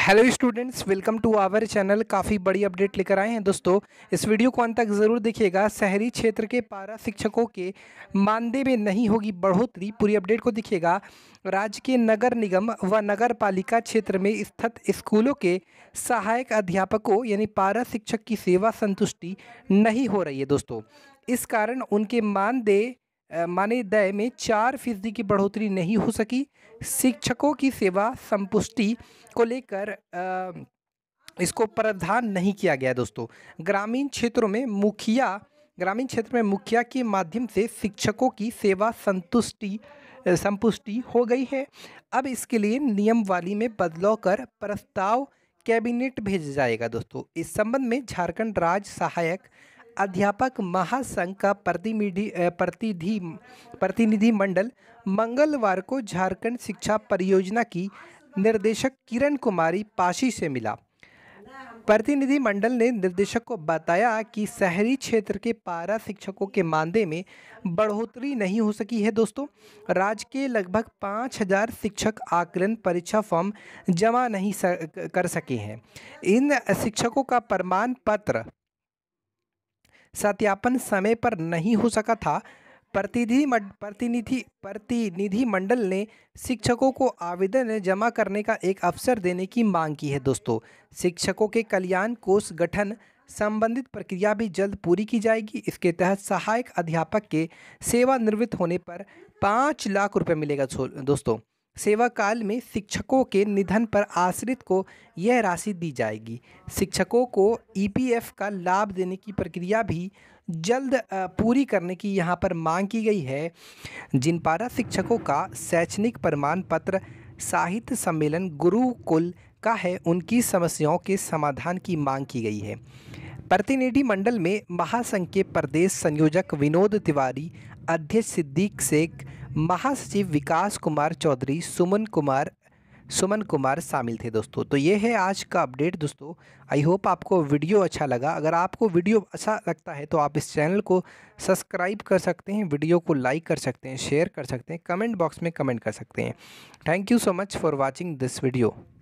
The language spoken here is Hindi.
hello students welcome to our channel काफ़ी बड़ी अपडेट लेकर आए हैं दोस्तों इस वीडियो को अंत तक ज़रूर देखिएगा शहरी क्षेत्र के पारा शिक्षकों के मानदेय में नहीं होगी बढ़ोतरी पूरी अपडेट को देखिएगा राज्य के नगर निगम व नगर पालिका क्षेत्र में स्थित स्कूलों के सहायक अध्यापकों यानी पारा शिक्षक की सेवा संतुष्टि नहीं हो रही है दोस्तों इस कारण उनके मानदेय दय में चार फीसदी की बढ़ोतरी नहीं हो सकी शिक्षकों की सेवा संपुष्टि को लेकर इसको प्रावधान नहीं किया गया दोस्तों ग्रामीण क्षेत्रों में मुखिया ग्रामीण क्षेत्र में मुखिया के माध्यम से शिक्षकों की सेवा संतुष्टि संपुष्टि हो गई है अब इसके लिए नियमवाली में बदलाव कर प्रस्ताव कैबिनेट भेजा जाएगा दोस्तों इस संबंध में झारखंड राज्य सहायक अध्यापक महासंघ का प्रतिनिधि प्रतिनिधि प्रतिनिधि मंडल मंगलवार को झारखंड शिक्षा परियोजना की निर्देशक किरण कुमारी पाशी से मिला प्रतिनिधि मंडल ने निर्देशक को बताया कि शहरी क्षेत्र के पारा शिक्षकों के मानदेय में बढ़ोतरी नहीं हो सकी है दोस्तों राज्य के लगभग पाँच हजार शिक्षक आकलन परीक्षा फॉर्म जमा नहीं कर सके हैं इन शिक्षकों का प्रमाण पत्र सत्यापन समय पर नहीं हो सका था प्रतिनिधि प्रतिनिधि प्रतिनिधि मंडल ने शिक्षकों को आवेदन जमा करने का एक अवसर देने की मांग की है दोस्तों शिक्षकों के कल्याण कोष गठन संबंधित प्रक्रिया भी जल्द पूरी की जाएगी इसके तहत सहायक अध्यापक के सेवानिवृत्त होने पर पाँच लाख रुपए मिलेगा दोस्तों सेवाकाल में शिक्षकों के निधन पर आश्रित को यह राशि दी जाएगी शिक्षकों को ईपीएफ e का लाभ देने की प्रक्रिया भी जल्द पूरी करने की यहाँ पर मांग की गई है जिन पारा शिक्षकों का शैक्षणिक प्रमाण पत्र साहित्य सम्मेलन गुरुकुल का है उनकी समस्याओं के समाधान की मांग की गई है प्रतिनिधि मंडल में महासंघ के प्रदेश संयोजक विनोद तिवारी अध्यक्ष सिद्दीक शेख महासचिव विकास कुमार चौधरी सुमन कुमार सुमन कुमार शामिल थे दोस्तों तो ये है आज का अपडेट दोस्तों आई होप आपको वीडियो अच्छा लगा अगर आपको वीडियो अच्छा लगता है तो आप इस चैनल को सब्सक्राइब कर सकते हैं वीडियो को लाइक कर सकते हैं शेयर कर सकते हैं कमेंट बॉक्स में कमेंट कर सकते हैं thank you so much for watching this video